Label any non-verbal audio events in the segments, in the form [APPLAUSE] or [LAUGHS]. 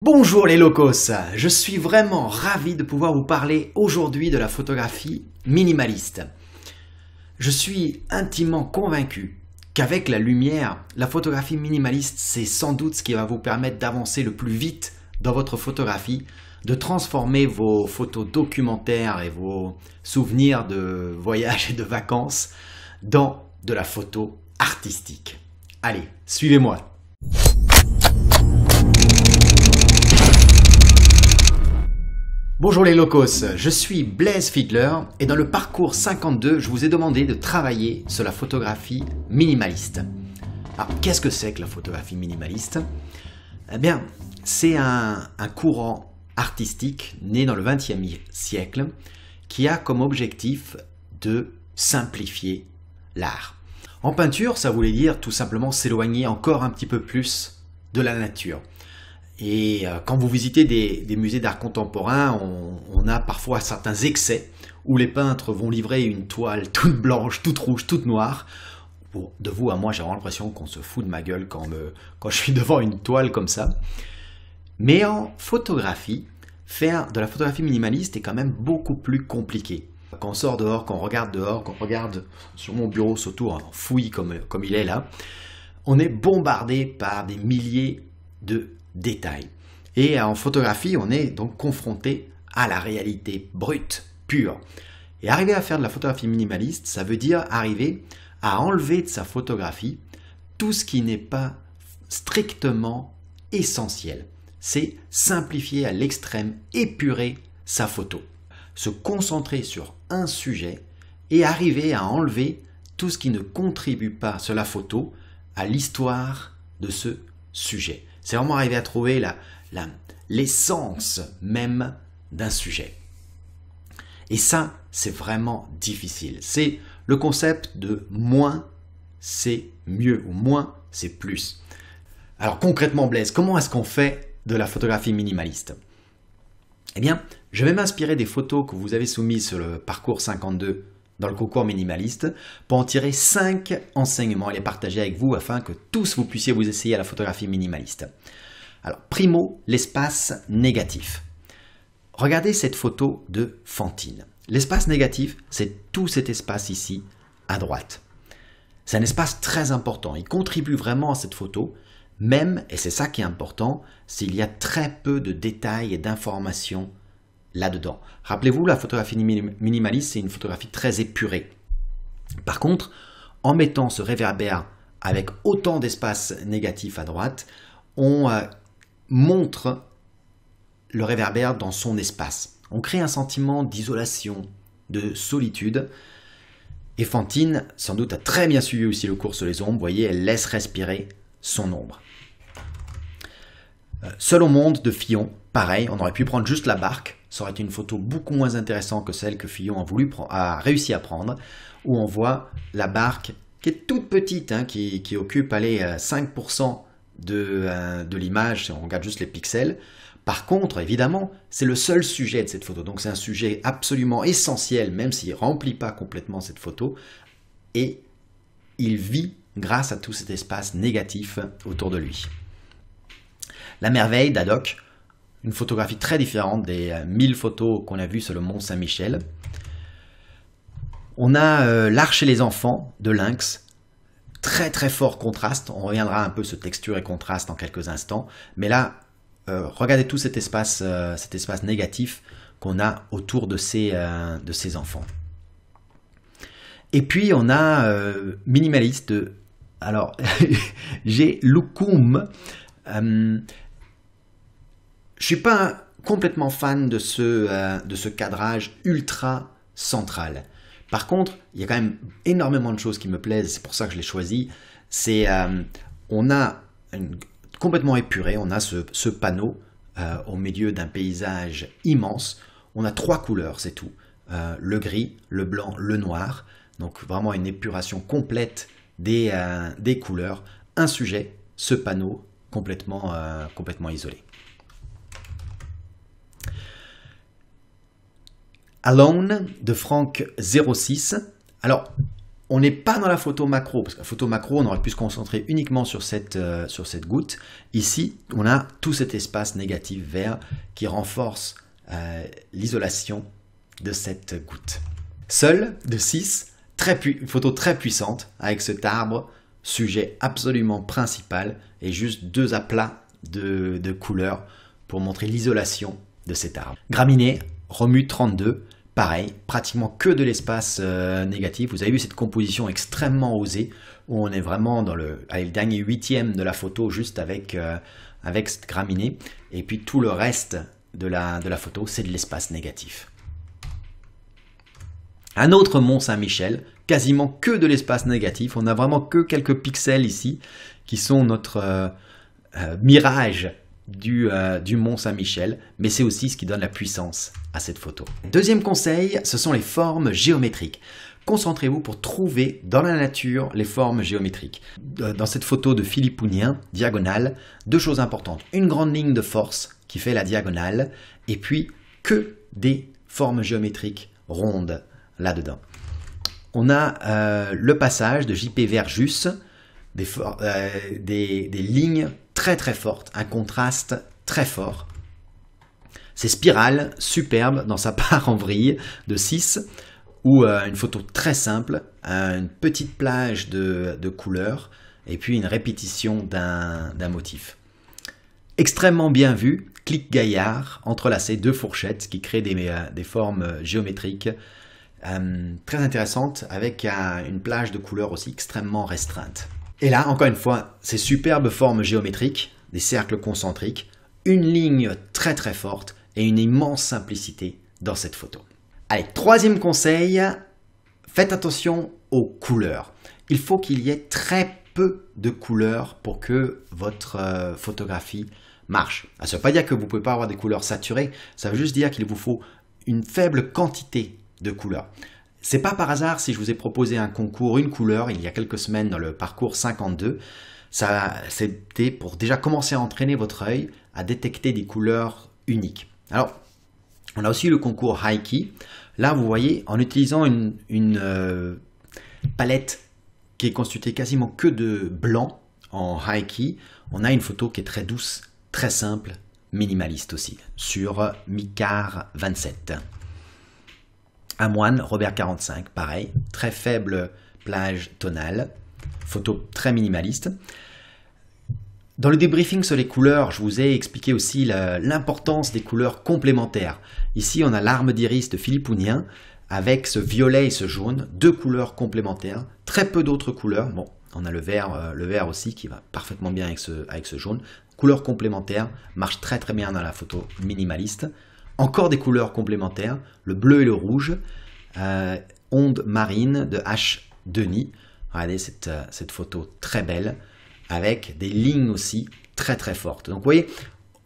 Bonjour les locos, je suis vraiment ravi de pouvoir vous parler aujourd'hui de la photographie minimaliste. Je suis intimement convaincu qu'avec la lumière, la photographie minimaliste, c'est sans doute ce qui va vous permettre d'avancer le plus vite dans votre photographie, de transformer vos photos documentaires et vos souvenirs de [LAUGHS] voyages et de vacances dans de la photo artistique. Allez, suivez-moi. Bonjour les locos, je suis Blaise Fiedler et dans le parcours 52, je vous ai demandé de travailler sur la photographie minimaliste. Alors ah, qu'est-ce que c'est que la photographie minimaliste Eh bien, c'est un, un, courant artistique né dans le 20e siècle qui a comme objectif de simplifier l'art. En peinture, ça voulait dire tout simplement s'éloigner encore un petit peu plus de la nature. Et euh, quand vous visitez des, musées d'art contemporain, on, a parfois certains excès où les peintres vont livrer une toile toute blanche, toute rouge, toute noire. de vous à moi, j'ai vraiment l'impression qu'on se fout de ma gueule quand, quand je suis [LAUGHS] devant une toile comme ça. Mais en photographie, faire de la photographie minimaliste est quand même beaucoup plus compliqué. Quand on sort dehors, quand on regarde dehors, quand on regarde sur mon bureau, surtout en fouille comme, comme il est là, on est bombardé par des milliers de détail. Et euh, en photographie, on est donc confronté à la réalité brute, pure. Et arriver à faire de la photographie minimaliste, ça veut dire arriver à enlever de sa photographie tout ce qui n'est pas strictement essentiel. C'est simplifier à l'extrême, épurer sa photo. Se concentrer sur un sujet et arriver à enlever tout ce qui ne contribue pas sur la photo à l'histoire de ce sujet. C'est vraiment arriver à trouver la, l'essence même d'un sujet. Et ça, c'est vraiment difficile. C'est le concept de moins, c'est mieux, ou moins, c'est plus. Alors concrètement, Blaise, comment est-ce qu'on fait de la photographie minimaliste Eh bien, je vais m'inspirer des photos que vous avez soumises sur le parcours 52 dans le concours minimaliste pour en tirer 5 enseignements et les partager avec vous afin que tous vous puissiez vous essayer à la photographie minimaliste. Alors, primo, l'espace négatif. Regardez cette photo de Fantine. L'espace négatif, c'est tout cet espace ici à droite. C'est un espace très important, il contribue vraiment à cette photo, même, et c'est ça qui est important, s'il y a très peu de détails et d'informations là-dedans. Rappelez-vous, la photographie minimaliste, c'est une photographie très épurée. Par contre, en mettant ce réverbère avec autant d'espace négatif à droite, on euh, montre le réverbère dans son espace. On crée un sentiment d'isolation, de solitude. Et Fantine, sans doute, a très bien suivi aussi le cours sur les ombres. Vous voyez, elle laisse respirer son ombre. Euh, seul au monde de Fillon, pareil, on aurait pu prendre juste la barque ça aurait été une photo beaucoup moins intéressante que celle que Fillon a, réussi à prendre, où on voit la barque qui est toute petite, hein, qui, occupe 5% euh, de, euh, de l'image, si on regarde juste les pixels. Par contre, évidemment, c'est le seul sujet de cette photo. Donc c'est un sujet absolument essentiel, même s'il ne remplit pas complètement cette photo. Et il vit grâce à tout cet espace négatif autour de lui. La merveille d'Adoc, une photographie très différente des 1000 euh, photos qu'on a vues sur le mont Saint-Michel. On a euh, l'arche et les enfants de Lynx, très très fort contraste, on reviendra un peu sur texture et contraste en quelques instants, mais là, euh, regardez tout cet espace, cet espace négatif qu'on a autour de ces, enfants. Et puis on a minimaliste, alors [LAUGHS] j'ai Lukum, je suis pas complètement fan de ce, euh, de ce cadrage ultra central. Par contre, il y a quand même énormément de choses qui me plaisent, c'est pour ça que je l'ai choisi. C'est, euh, on a complètement épuré, on a ce, panneau euh, au milieu d'un paysage immense. On a trois couleurs, c'est tout. le gris, le blanc, le noir. Donc vraiment une épuration complète des, des couleurs. Un sujet, ce panneau complètement, complètement isolé. Alone de Franck06. Alors, on n'est pas dans la photo macro, parce que la photo macro, on aurait pu se concentrer uniquement sur cette, euh, sur cette goutte. Ici, on a tout cet espace négatif vert qui renforce euh, l'isolation de cette goutte. Seul, de 6, très photo très puissante avec cet arbre, sujet absolument principal, et juste deux aplats de, de couleurs pour montrer l'isolation de cet arbre. Graminé, Romu 32, Pareil, pratiquement que de l'espace euh, négatif. Vous avez vu cette composition extrêmement osée, où on est vraiment dans le, dernier huitième de la photo, juste avec, euh, avec cette graminée. Et puis tout le reste de la, de la photo, c'est de l'espace négatif. Un autre Mont Saint-Michel, quasiment que de l'espace négatif. On n'a vraiment que quelques pixels ici, qui sont notre euh, mirage euh, du, Mont Saint-Michel, mais c'est aussi ce qui donne la puissance à cette photo. Deuxième conseil, ce sont les formes géométriques. Concentrez-vous pour trouver dans la nature les formes géométriques. Dans cette photo de Philippe Philippounien, diagonale, deux choses importantes. Une grande ligne de force qui fait la diagonale, et puis que des formes géométriques rondes là-dedans. On a euh, le passage de JP Verjus, des euh, lignes très très forte, un contraste très fort. Ces spirales superbes dans sa part en vrille de 6, ou euh, une photo très simple, euh, une petite plage de, de couleurs, et puis une répétition d'un motif. Extrêmement bien vu, clic gaillard, entrelacé deux fourchettes qui créent des, euh, formes géométriques très intéressantes, avec une plage de couleurs aussi extrêmement restreinte. Et là, encore une fois, ces superbes formes géométriques, des cercles concentriques, une ligne très très forte et une immense simplicité dans cette photo. Allez, troisième conseil, faites attention aux couleurs. Il faut qu'il y ait très peu de couleurs pour que votre euh, photographie marche. Ah, ça ne veut pas dire que vous ne pouvez pas avoir des couleurs saturées, ça veut juste dire qu'il vous faut une faible quantité de couleurs. C'est pas par hasard si je vous ai proposé un concours, une couleur, il y a quelques semaines dans le parcours 52. Ça, c'était pour déjà commencer à entraîner votre œil à détecter des couleurs uniques. Alors, on a aussi le concours Haiki. Là, vous voyez, en utilisant une, euh, palette qui est constituée quasiment que de blanc en Haiki, on a une photo qui est très douce, très simple, minimaliste aussi, sur Micar 27. Amoine Moine, Robert 45, pareil, très faible plage tonale, photo très minimaliste. Dans le débriefing sur les couleurs, je vous ai expliqué aussi l'importance des couleurs complémentaires. Ici, on a l'arme d'iris de Philippe avec ce violet et ce jaune, deux couleurs complémentaires, très peu d'autres couleurs. Bon, on a le vert, euh, le vert aussi qui va parfaitement bien avec ce, jaune. Couleurs complémentaires, marche très très bien dans la photo minimaliste encore des couleurs complémentaires, le bleu et le rouge, ondes euh, onde marine de H. Denis. Regardez euh, cette, photo très belle, avec des lignes aussi très très fortes. Donc vous voyez,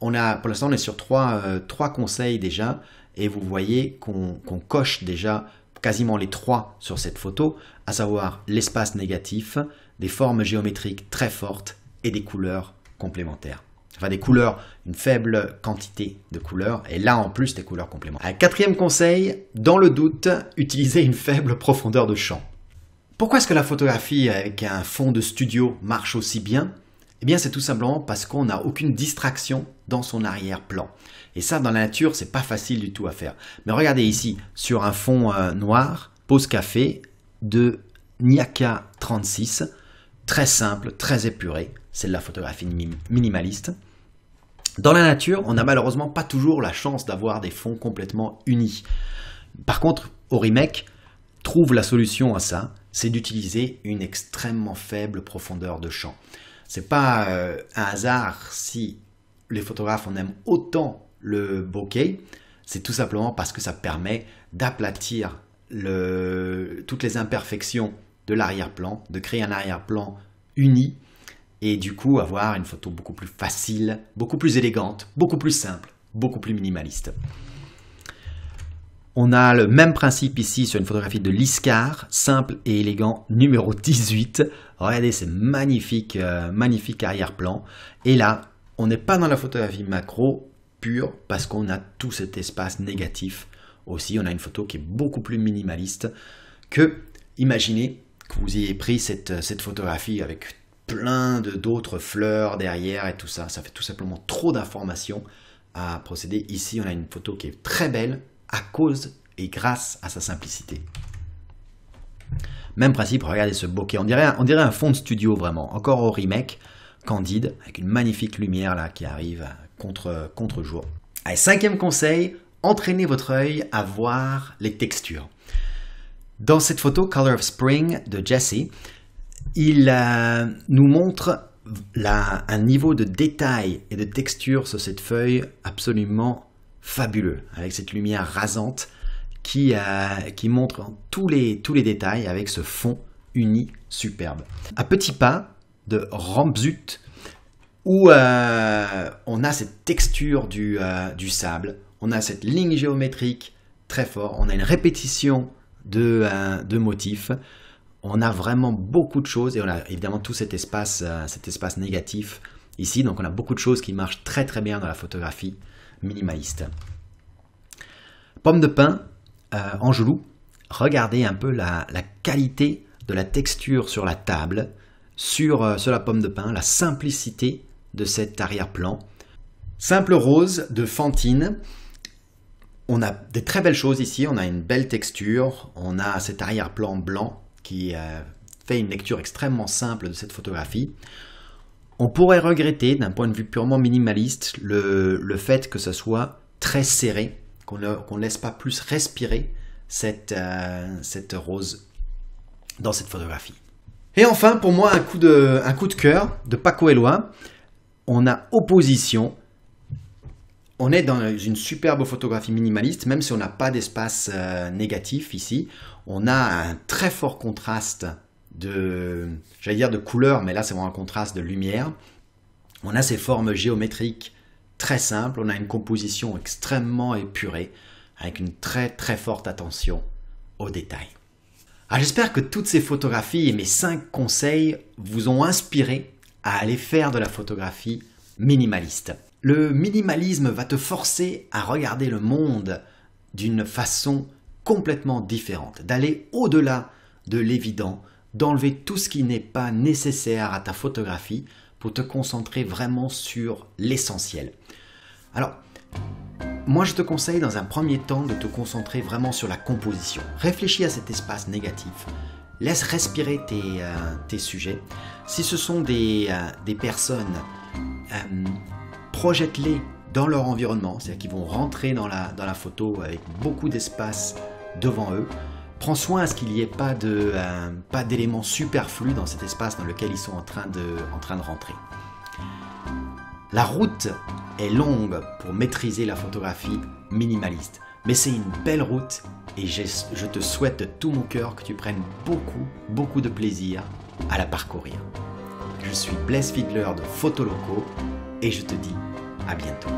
on a, pour l'instant on est sur trois, euh, trois conseils déjà, et vous voyez qu'on coche déjà quasiment les trois sur cette photo, à savoir l'espace négatif, des formes géométriques très fortes et des couleurs complémentaires enfin des couleurs, une faible quantité de couleurs, et là en plus des couleurs complémentaires. Quatrième conseil, dans le doute, utilisez une faible profondeur de champ. Pourquoi est-ce que la photographie avec un fond de studio marche aussi bien Eh bien c'est tout simplement parce qu'on n'a aucune distraction dans son arrière-plan. Et ça dans la nature c'est pas facile du tout à faire. Mais regardez ici, sur un fond euh, noir, pose café de Nyaka 36, très simple, très épuré, c'est de la photographie minimaliste. Dans la nature, on n'a malheureusement pas toujours la chance d'avoir des fonds complètement unis. Par contre, Orimec trouve la solution à ça, c'est d'utiliser une extrêmement faible profondeur de champ. C'est pas euh, un hasard si les photographes en aiment autant le bokeh, c'est tout simplement parce que ça permet d'aplatir toutes les imperfections de l'arrière-plan, de créer un arrière-plan uni et du coup avoir une photo beaucoup plus facile, beaucoup plus élégante, beaucoup plus simple, beaucoup plus minimaliste. On a le même principe ici sur une photographie de l'Iscar, simple et élégant, numéro 18. Regardez, c'est magnifique, euh, magnifique arrière-plan. Et là, on n'est pas dans la photographie macro pure parce qu'on a tout cet espace négatif aussi. On a une photo qui est beaucoup plus minimaliste que, imaginez que vous ayez pris cette, cette photographie avec plein de d'autres fleurs derrière et tout ça. Ça fait tout simplement trop d'informations à procéder. Ici, on a une photo qui est très belle à cause et grâce à sa simplicité. Même principe, regardez ce bokeh. On dirait, on dirait un fond de studio vraiment. Encore au remake, Candide, avec une magnifique lumière là qui arrive contre, contre jour. Allez, cinquième conseil, entraînez votre œil à voir les textures. Dans cette photo Color of Spring de Jesse, il euh, nous montre un niveau de détail et de texture sur cette feuille absolument fabuleux, avec cette lumière rasante qui, euh, montre tous les, détails avec ce fond uni superbe. À petits pas de Rampzut, où euh, on a cette texture du, sable, on a cette ligne géométrique très forte, on a une répétition de motifs, on a vraiment beaucoup de choses et on a évidemment tout cet espace, euh, cet espace négatif ici. Donc on a beaucoup de choses qui marchent très très bien dans la photographie minimaliste. Pomme de pin, euh, Angelou, regardez un peu la, qualité de la texture sur la table, sur, euh, sur la pomme de pin, la simplicité de cet arrière-plan. Simple rose de Fantine. On a des très belles choses ici, on a une belle texture, on a cet arrière-plan blanc qui euh, fait une lecture extrêmement simple de cette photographie. On pourrait regretter, d'un point de vue purement minimaliste, le, le fait que ce soit très serré, qu'on ne laisse pas plus respirer cette, euh, cette rose dans cette photographie. Et enfin, pour moi, un coup de, un coup de cœur de Paco Eloi. On a opposition. On est dans une superbe photographie minimaliste, même si on n'a pas d'espace euh, négatif ici on a un très fort contraste de, j'allais dire de couleur, mais là c'est vraiment un contraste de lumière. On a ces formes géométriques très simples, on a une composition extrêmement épurée, avec une très très forte attention aux détails. Ah, j'espère que toutes ces photographies et mes cinq conseils vous ont inspiré à aller faire de la photographie minimaliste. Le minimalisme va te forcer à regarder le monde d'une façon complètement différente, d'aller au-delà de l'évident, d'enlever tout ce qui n'est pas nécessaire à ta photographie pour te concentrer vraiment sur l'essentiel. Alors, moi je te conseille dans un premier temps de te concentrer vraiment sur la composition. Réfléchis à cet espace négatif. Laisse respirer tes, euh, sujets. Si ce sont euh, des, personnes, euh, projette-les dans leur environnement, c'est-à-dire qu'ils vont rentrer dans la, dans la photo avec beaucoup d'espace devant eux. Prends soin à ce qu'il n'y ait euh, pas d'éléments superflus dans cet espace dans lequel ils sont en train de, en train de rentrer. La route est longue pour maîtriser la photographie minimaliste, mais c'est une belle route et je, te souhaite de tout mon cœur que tu prennes beaucoup, beaucoup de plaisir à la parcourir. Je suis Blaise Fiedler de Photoloco et je te dis à bientôt.